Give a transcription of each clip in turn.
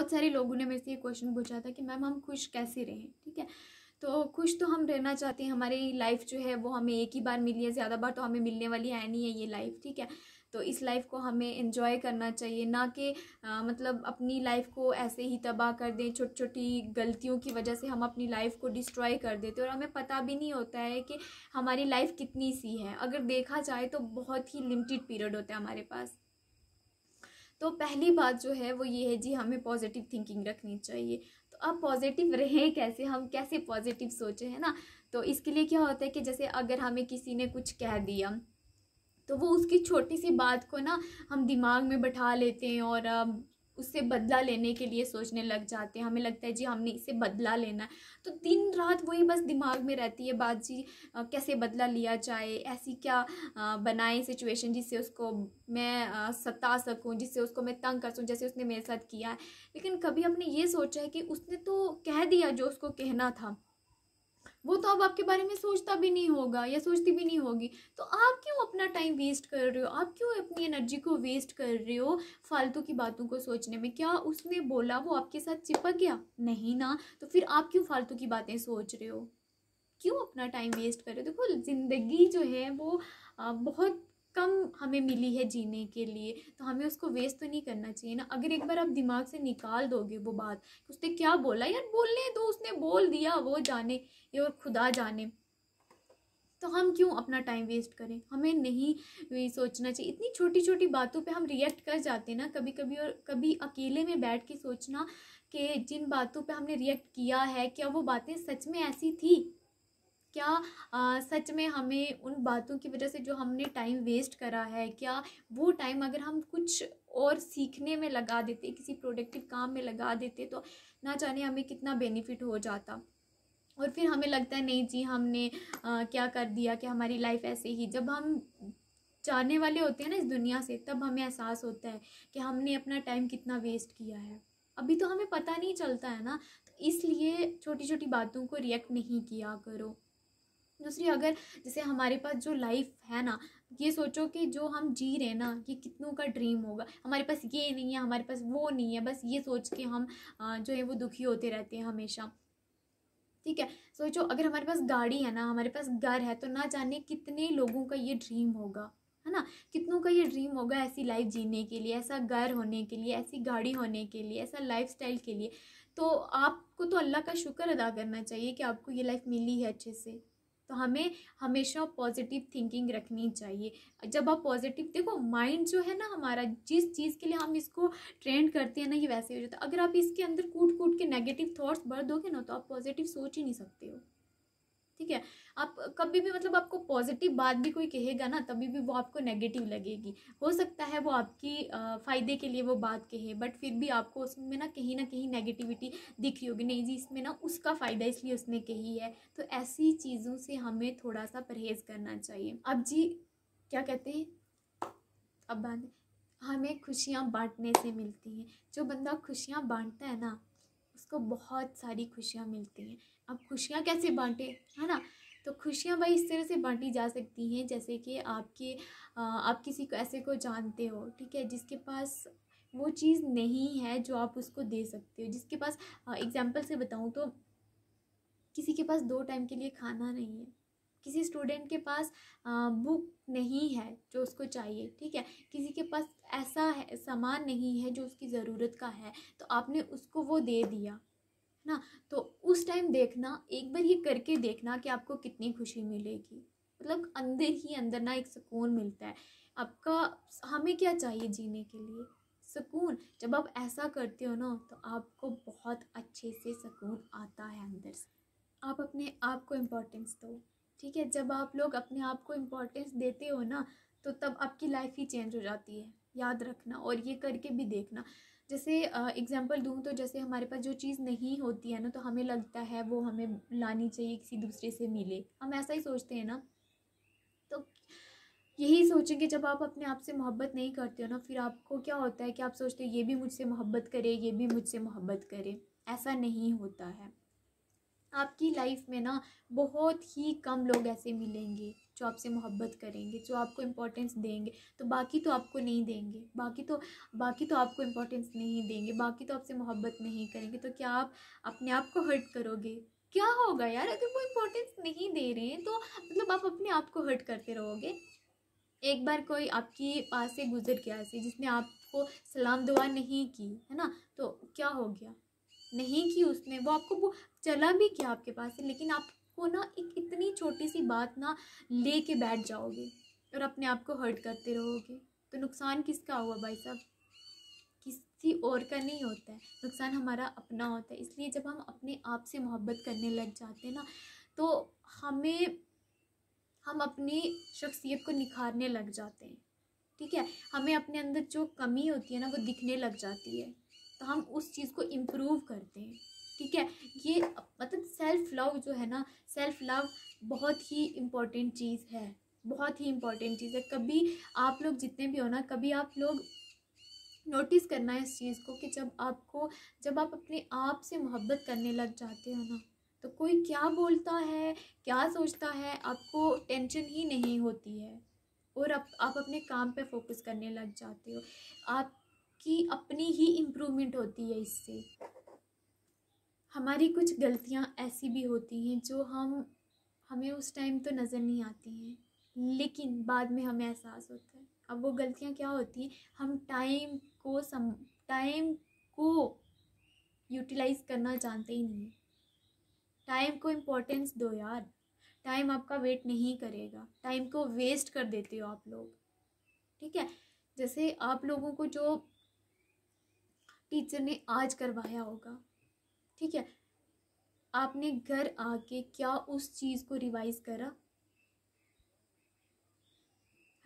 बहुत सारे लोगों ने मेरे से ये क्वेश्चन पूछा था कि मैम हम खुश कैसे रहें ठीक है तो खुश तो हम रहना चाहते हैं हमारी लाइफ जो है वो हमें एक ही बार मिली है ज़्यादा बार तो हमें मिलने वाली है नहीं है ये लाइफ ठीक है तो इस लाइफ को हमें इन्जॉय करना चाहिए ना कि मतलब अपनी लाइफ को ऐसे ही तबाह कर दें छोटी छोटी गलतियों की वजह से हम अपनी लाइफ को डिस्ट्रॉय कर देते और हमें पता भी नहीं होता है कि हमारी लाइफ कितनी सी है अगर देखा जाए तो बहुत ही लिमिटेड पीरियड होता है हमारे पास तो पहली बात जो है वो ये है जी हमें पॉजिटिव थिंकिंग रखनी चाहिए तो अब पॉजिटिव रहें कैसे हम कैसे पॉजिटिव सोचें है ना तो इसके लिए क्या होता है कि जैसे अगर हमें किसी ने कुछ कह दिया तो वो उसकी छोटी सी बात को ना हम दिमाग में बैठा लेते हैं और उससे बदला लेने के लिए सोचने लग जाते हैं हमें लगता है जी हमने इसे बदला लेना है तो दिन रात वही बस दिमाग में रहती है बात जी कैसे बदला लिया जाए ऐसी क्या बनाए सिचुएशन जिससे उसको मैं सता सकूँ जिससे उसको मैं तंग कर सकूँ जैसे उसने मेरे साथ किया है लेकिन कभी हमने ये सोचा है कि उसने तो कह दिया जो उसको कहना था वो तो अब आपके बारे में सोचता भी नहीं होगा या सोचती भी नहीं होगी तो आप क्यों अपना टाइम वेस्ट कर रहे हो आप क्यों अपनी एनर्जी को वेस्ट कर रहे हो फालतू की बातों को सोचने में क्या उसने बोला वो आपके साथ चिपक गया नहीं ना तो फिर आप क्यों फालतू की बातें सोच रहे हो क्यों अपना टाइम वेस्ट कर रहे हो देखो ज़िंदगी जो है वो बहुत कम हमें मिली है जीने के लिए तो हमें उसको वेस्ट तो नहीं करना चाहिए ना अगर एक बार आप दिमाग से निकाल दोगे वो बात उसने क्या बोला यार बोलने दो उसने बोल दिया वो जाने ये और खुदा जाने तो हम क्यों अपना टाइम वेस्ट करें हमें नहीं सोचना चाहिए इतनी छोटी छोटी बातों पे हम रिएक्ट कर जाते हैं ना कभी कभी और कभी अकेले में बैठ के सोचना कि जिन बातों पे हमने रिएक्ट किया है क्या वो बातें सच में ऐसी थी क्या आ, सच में हमें उन बातों की वजह से जो हमने टाइम वेस्ट करा है क्या वो टाइम अगर हम कुछ और सीखने में लगा देते किसी प्रोडक्टिव काम में लगा देते तो ना जाने हमें कितना बेनिफिट हो जाता और फिर हमें लगता है नहीं जी हमने आ, क्या कर दिया कि हमारी लाइफ ऐसे ही जब हम जाने वाले होते हैं ना इस दुनिया से तब हमें एहसास होता है कि हमने अपना टाइम कितना वेस्ट किया है अभी तो हमें पता नहीं चलता है ना तो इसलिए छोटी छोटी बातों को रिएक्ट नहीं किया करो दूसरी अगर जैसे हमारे पास जो लाइफ है ना ये सोचो कि जो हम जी रहे हैं ना ये कितनों का ड्रीम होगा हमारे पास ये नहीं है हमारे पास वो नहीं है बस ये सोच के हम जो है वो दुखी होते रहते हैं हमेशा ठीक है सोचो अगर हमारे पास गाड़ी है ना हमारे पास घर है तो ना जाने कितने लोगों का ये ड्रीम होगा है ना कितनों का ये ड्रीम होगा ऐसी लाइफ जीने के लिए ऐसा घर होने के लिए ऐसी गाड़ी होने के लिए ऐसा लाइफ के लिए तो आपको तो अल्लाह का शुक्र अदा करना चाहिए कि आपको ये लाइफ मिली है अच्छे से तो हमें हमेशा पॉजिटिव थिंकिंग रखनी चाहिए जब आप पॉजिटिव देखो माइंड जो है ना हमारा जिस चीज़ के लिए हम इसको ट्रेंड करते हैं ना ये वैसे हो जाता है अगर आप इसके अंदर कूट कूट के नेगेटिव थाट्स भर दोगे ना तो आप पॉजिटिव सोच ही नहीं सकते हो ठीक है आप कभी भी मतलब आपको पॉजिटिव बात भी कोई कहेगा ना तभी भी वो आपको नेगेटिव लगेगी हो सकता है वो आपकी फ़ायदे के लिए वो बात कहे बट फिर भी आपको उसमें ना कहीं ना कहीं नेगेटिविटी दिखी होगी नहीं जी इसमें ना उसका फ़ायदा इसलिए उसने कही है तो ऐसी चीज़ों से हमें थोड़ा सा परहेज़ करना चाहिए अब जी क्या कहते हैं अब बात हमें खुशियाँ बांटने से मिलती हैं जो बंदा खुशियाँ बांटता है ना उसको बहुत सारी खुशियाँ मिलती हैं आप खुशियाँ कैसे बांटें है ना तो खुशियाँ भाई इस तरह से बांटी जा सकती हैं जैसे कि आपके आप किसी को ऐसे को जानते हो ठीक है जिसके पास वो चीज़ नहीं है जो आप उसको दे सकते हो जिसके पास एग्जाम्पल से बताऊँ तो किसी के पास दो टाइम के लिए खाना नहीं है किसी स्टूडेंट के पास बुक नहीं है जो उसको चाहिए ठीक है किसी के पास ऐसा है सामान नहीं है जो उसकी ज़रूरत का है तो आपने उसको वो दे दिया है ना तो उस टाइम देखना एक बार ये करके देखना कि आपको कितनी खुशी मिलेगी मतलब अंदर ही अंदर ना एक सुकून मिलता है आपका हमें क्या चाहिए जीने के लिए सुकून जब आप ऐसा करते हो ना तो आपको बहुत अच्छे से सुकून आता है अंदर से आप अपने आप को इम्पोर्टेंस दो ठीक है जब आप लोग अपने आप को इम्पोर्टेंस देते हो ना तो तब आपकी लाइफ ही चेंज हो जाती है याद रखना और ये करके भी देखना जैसे एग्जांपल दूँ तो जैसे हमारे पास जो चीज़ नहीं होती है ना तो हमें लगता है वो हमें लानी चाहिए किसी दूसरे से मिले हम ऐसा ही सोचते हैं ना तो यही सोचेंगे जब आप अपने आप से मोहब्बत नहीं करते हो ना फिर आपको क्या होता है कि आप सोचते हो ये भी मुझसे मोहब्बत करे ये भी मुझसे मोहब्बत करे ऐसा नहीं होता है आपकी लाइफ में ना बहुत ही कम लोग ऐसे मिलेंगे जो आपसे मोहब्बत करेंगे जो आपको इम्पोर्टेंस देंगे तो बाकी तो आपको नहीं देंगे बाकी तो बाकी तो आपको इम्पोर्टेंस नहीं देंगे बाकी तो आपसे मोहब्बत नहीं करेंगे तो क्या आप अपने आप को हर्ट करोगे क्या होगा यार अगर वो इम्पोर्टेंस नहीं दे रहे हैं तो मतलब आप अपने आप को हर्ट करते रहोगे एक बार कोई आपकी पास से गुजर गया ऐसे जिसने आपको सलाम दुआ नहीं की है ना तो क्या हो गया नहीं की उसने वो आपको वो चला भी क्या आपके पास से लेकिन आपको ना एक इतनी छोटी सी बात ना ले के बैठ जाओगे और अपने आप को हर्ट करते रहोगे तो नुकसान किसका हुआ भाई साहब किसी और का नहीं होता है नुकसान हमारा अपना होता है इसलिए जब हम अपने आप से मोहब्बत करने लग जाते हैं ना तो हमें हम अपनी शख्सियत को निखारने लग जाते हैं ठीक है हमें अपने अंदर जो कमी होती है ना वो दिखने लग जाती है तो हम उस चीज़ को इम्प्रूव करते हैं ठीक है ये मतलब सेल्फ लव जो है ना सेल्फ लव बहुत ही इम्पॉर्टेंट चीज़ है बहुत ही इम्पॉर्टेंट चीज़ है कभी आप लोग जितने भी हो ना कभी आप लोग नोटिस करना है इस चीज़ को कि जब आपको जब आप अपने आप से मोहब्बत करने लग जाते हो ना तो कोई क्या बोलता है क्या सोचता है आपको टेंशन ही नहीं होती है और आप आप अपने काम पे फोकस करने लग जाते हो आप की अपनी ही इम्प्रूवमेंट होती है इससे हमारी कुछ गलतियाँ ऐसी भी होती हैं जो हम हमें उस टाइम तो नज़र नहीं आती हैं लेकिन बाद में हमें एहसास होता है अब वो गलतियाँ क्या होती हैं हम टाइम को सम टाइम को यूटिलाइज करना जानते ही नहीं टाइम को इम्पोर्टेंस दो यार टाइम आपका वेट नहीं करेगा टाइम को वेस्ट कर देते हो आप लोग ठीक है जैसे आप लोगों को जो टीचर ने आज करवाया होगा ठीक है आपने घर आके क्या उस चीज़ को रिवाइज करा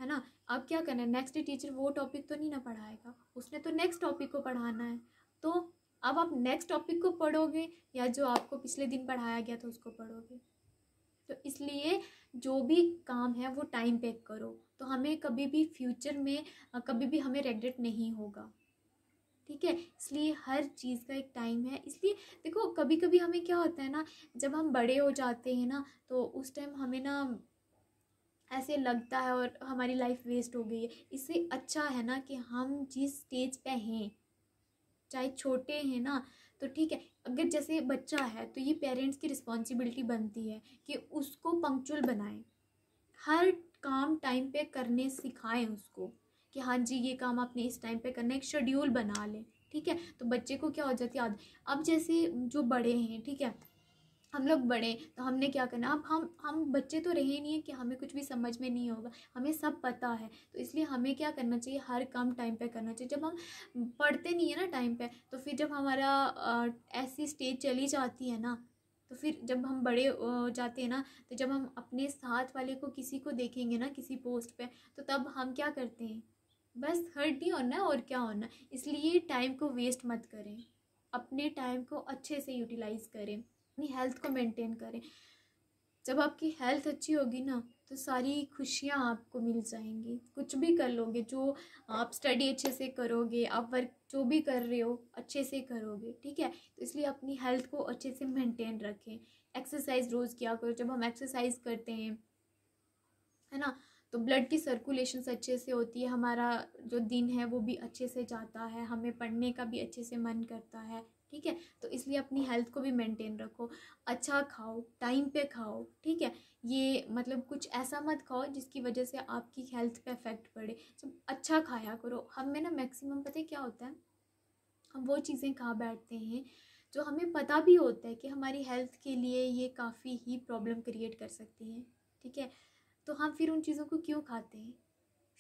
है ना अब क्या करना है नेक्स्ट टीचर वो टॉपिक तो नहीं ना पढ़ाएगा उसने तो नेक्स्ट टॉपिक को पढ़ाना है तो अब आप नेक्स्ट टॉपिक को पढ़ोगे या जो आपको पिछले दिन पढ़ाया गया था उसको पढ़ोगे तो इसलिए जो भी काम है वो टाइम पे करो तो हमें कभी भी फ्यूचर में कभी भी हमें रेग्रेट नहीं होगा ठीक है इसलिए हर चीज़ का एक टाइम है इसलिए देखो कभी कभी हमें क्या होता है ना जब हम बड़े हो जाते हैं ना तो उस टाइम हमें ना ऐसे लगता है और हमारी लाइफ वेस्ट हो गई है इससे अच्छा है ना कि हम जिस स्टेज पे हैं चाहे छोटे हैं ना तो ठीक है अगर जैसे बच्चा है तो ये पेरेंट्स की रिस्पॉन्सिबिलिटी बनती है कि उसको पंक्चुअल बनाएं हर काम टाइम पे करने सिखाएं उसको कि हाँ जी ये काम आपने इस टाइम पे करना है एक शेड्यूल बना लें ठीक है तो बच्चे को क्या हो जाती है अब जैसे जो बड़े हैं ठीक है हम लोग बड़े तो हमने क्या करना अब हम हम बच्चे तो रहे नहीं है कि हमें कुछ भी समझ में नहीं होगा हमें सब पता है तो इसलिए हमें क्या करना चाहिए हर काम टाइम पे करना चाहिए जब हम पढ़ते नहीं है ना टाइम पे तो फिर जब हमारा ऐसी स्टेज चली जाती है ना तो फिर जब हम बड़े जाते हैं ना तो जब हम अपने साथ वाले को किसी को देखेंगे ना किसी पोस्ट पे तो तब हम क्या करते हैं बस हर्ट नहीं होना और क्या होना इसलिए टाइम को वेस्ट मत करें अपने टाइम को अच्छे से यूटिलाइज करें अपनी हेल्थ को मेंटेन करें जब आपकी हेल्थ अच्छी होगी ना तो सारी खुशियाँ आपको मिल जाएंगी कुछ भी कर लोगे जो आप स्टडी अच्छे से करोगे आप वर्क जो भी कर रहे हो अच्छे से करोगे ठीक है तो इसलिए अपनी हेल्थ को अच्छे से मेंटेन रखें एक्सरसाइज रोज़ किया करो जब हम एक्सरसाइज करते हैं है ना तो ब्लड की सर्कुलेशन अच्छे से होती है हमारा जो दिन है वो भी अच्छे से जाता है हमें पढ़ने का भी अच्छे से मन करता है ठीक है तो इसलिए अपनी हेल्थ को भी मेंटेन रखो अच्छा खाओ टाइम पे खाओ ठीक है ये मतलब कुछ ऐसा मत खाओ जिसकी वजह से आपकी हेल्थ पे इफेक्ट पड़े सब अच्छा खाया करो हमें ना मैक्सिमम पता है क्या होता है हम वो चीज़ें खा बैठते हैं जो हमें पता भी होता है कि हमारी हेल्थ के लिए ये काफ़ी ही प्रॉब्लम क्रिएट कर सकती हैं ठीक है तो हम फिर उन चीज़ों को क्यों खाते हैं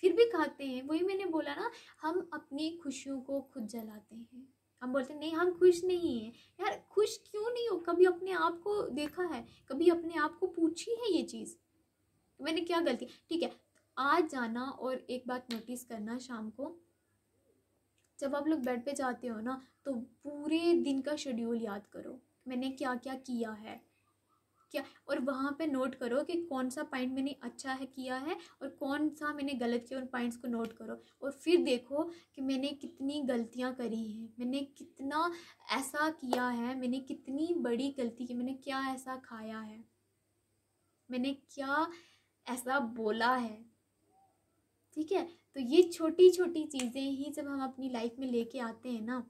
फिर भी खाते हैं वही मैंने बोला ना हम अपनी खुशियों को खुद जलाते हैं हम बोलते हैं नहीं हम खुश नहीं हैं यार खुश क्यों नहीं हो कभी अपने आप को देखा है कभी अपने आप को पूछी है ये चीज़ तो मैंने क्या गलती ठीक है आज जाना और एक बात नोटिस करना शाम को जब आप लोग बेड पे जाते हो ना तो पूरे दिन का शेड्यूल याद करो मैंने क्या क्या किया है किया और वहाँ पे नोट करो कि कौन सा पॉइंट मैंने अच्छा है किया है और कौन सा मैंने गलत किया उन पॉइंट्स को नोट करो और फिर देखो कि मैंने कितनी गलतियाँ करी हैं मैंने कितना ऐसा किया है मैंने कितनी बड़ी गलती की मैंने क्या ऐसा खाया है मैंने क्या ऐसा बोला है ठीक है तो ये छोटी छोटी चीज़ें ही जब हम अपनी लाइफ में लेके आते हैं ना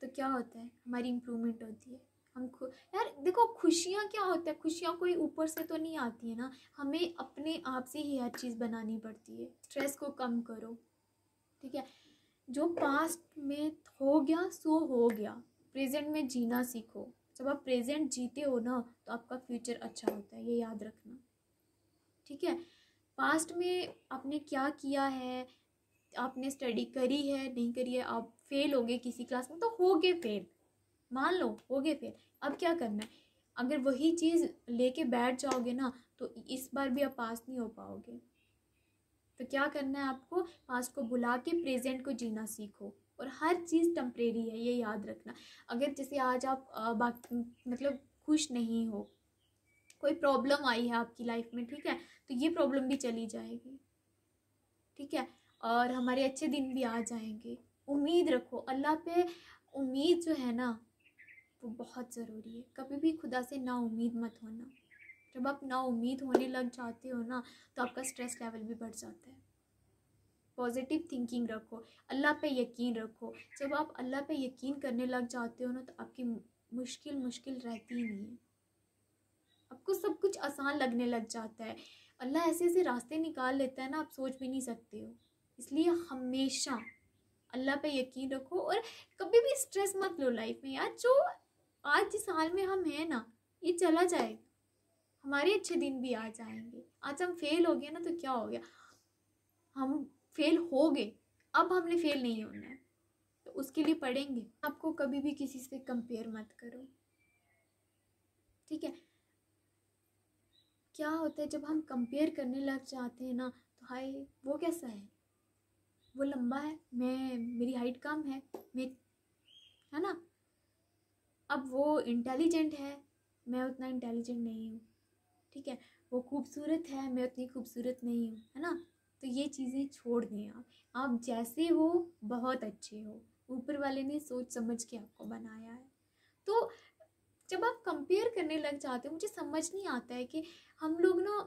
तो क्या होता है हमारी इम्प्रूवमेंट होती है हम खु यार देखो खुशियाँ क्या होता है खुशियाँ कोई ऊपर से तो नहीं आती है ना हमें अपने आप से ही हर चीज़ बनानी पड़ती है स्ट्रेस को कम करो ठीक है जो पास्ट में हो गया सो हो गया प्रेजेंट में जीना सीखो जब आप प्रेजेंट जीते हो ना तो आपका फ्यूचर अच्छा होता है ये याद रखना ठीक है पास्ट में आपने क्या किया है आपने स्टडी करी है नहीं करी है आप फेल हो गए किसी क्लास में तो हो गए फेल मान लो हो गए फिर अब क्या करना है अगर वही चीज़ लेके बैठ जाओगे ना तो इस बार भी आप पास नहीं हो पाओगे तो क्या करना है आपको पास को बुला के प्रेजेंट को जीना सीखो और हर चीज़ टम्परेरी है ये याद रखना अगर जैसे आज आप बाकी मतलब खुश नहीं हो कोई प्रॉब्लम आई है आपकी लाइफ में ठीक है तो ये प्रॉब्लम भी चली जाएगी ठीक है और हमारे अच्छे दिन भी आ जाएंगे उम्मीद रखो अल्लाह पे उम्मीद जो है ना वो बहुत ज़रूरी है कभी भी खुदा से ना उम्मीद मत होना जब आप ना उम्मीद होने लग जाते हो ना तो आपका स्ट्रेस लेवल भी बढ़ जाता है पॉजिटिव थिंकिंग रखो अल्लाह पे यकीन रखो जब आप अल्लाह पे यकीन करने लग जाते हो ना तो आपकी मुश्किल मुश्किल रहती ही नहीं है आपको सब कुछ आसान लगने लग जाता है अल्लाह ऐसे ऐसे रास्ते निकाल लेता है ना आप सोच भी नहीं सकते हो इसलिए हमेशा अल्लाह पे यकीन रखो और कभी भी स्ट्रेस मत लो लाइफ में यार जो आज जिस हाल में हम हैं ना ये चला जाएगा हमारे अच्छे दिन भी आ जाएंगे आज हम फेल हो गए ना तो क्या हो गया हम फेल हो गए अब हमने फेल नहीं होना है तो उसके लिए पढ़ेंगे आपको कभी भी किसी से कंपेयर मत करो ठीक है क्या होता है जब हम कंपेयर करने लग जाते हैं ना तो हाय वो कैसा है वो लंबा है मैं मेरी हाइट कम है मैं है ना अब वो इंटेलिजेंट है मैं उतना इंटेलिजेंट नहीं हूँ ठीक है वो खूबसूरत है मैं उतनी खूबसूरत नहीं हूँ है ना तो ये चीज़ें छोड़ दें आप आप जैसे हो बहुत अच्छे हो ऊपर वाले ने सोच समझ के आपको बनाया है तो जब आप कंपेयर करने लग जाते हो मुझे समझ नहीं आता है कि हम लोग ना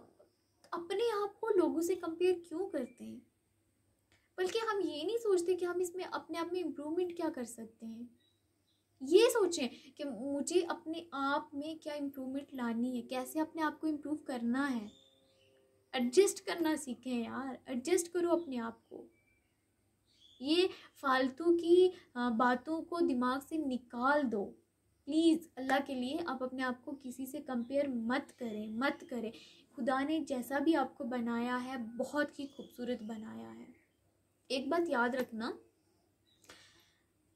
अपने आप को लोगों से कंपेयर क्यों करते हैं बल्कि हम ये नहीं सोचते कि हम इसमें अपने आप में इम्प्रूवमेंट क्या कर सकते हैं ये सोचें कि मुझे अपने आप में क्या इम्प्रूवमेंट लानी है कैसे अपने आप को इम्प्रूव करना है एडजस्ट करना सीखें यार एडजस्ट करो अपने आप को ये फालतू की बातों को दिमाग से निकाल दो प्लीज़ अल्लाह के लिए आप अपने आप को किसी से कंपेयर मत करें मत करें खुदा ने जैसा भी आपको बनाया है बहुत ही खूबसूरत बनाया है एक बात याद रखना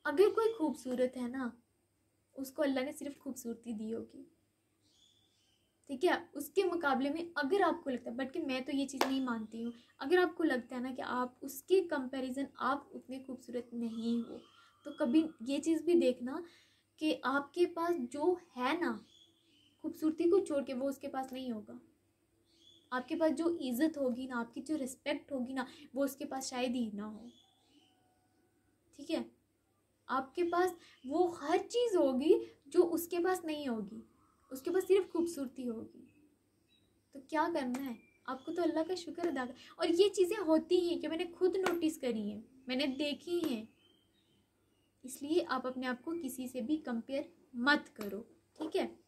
अगर कोई खूबसूरत है ना उसको अल्लाह ने सिर्फ खूबसूरती दी होगी ठीक है उसके मुकाबले में अगर आपको लगता है बट कि मैं तो ये चीज़ नहीं मानती हूँ अगर आपको लगता है ना कि आप उसके कंपैरिजन आप उतने खूबसूरत नहीं हो तो कभी ये चीज़ भी देखना कि आपके पास जो है ना खूबसूरती को छोड़ के वो उसके पास नहीं होगा आपके पास जो इज़्ज़त होगी ना आपकी जो रिस्पेक्ट होगी ना वो उसके पास शायद ही ना हो ठीक है आपके पास वो हर चीज़ होगी जो उसके पास नहीं होगी उसके पास सिर्फ खूबसूरती होगी तो क्या करना है आपको तो अल्लाह का शुक्र अदा कर और ये चीज़ें होती हैं कि मैंने खुद नोटिस करी हैं मैंने देखी हैं इसलिए आप अपने आप को किसी से भी कंपेयर मत करो ठीक है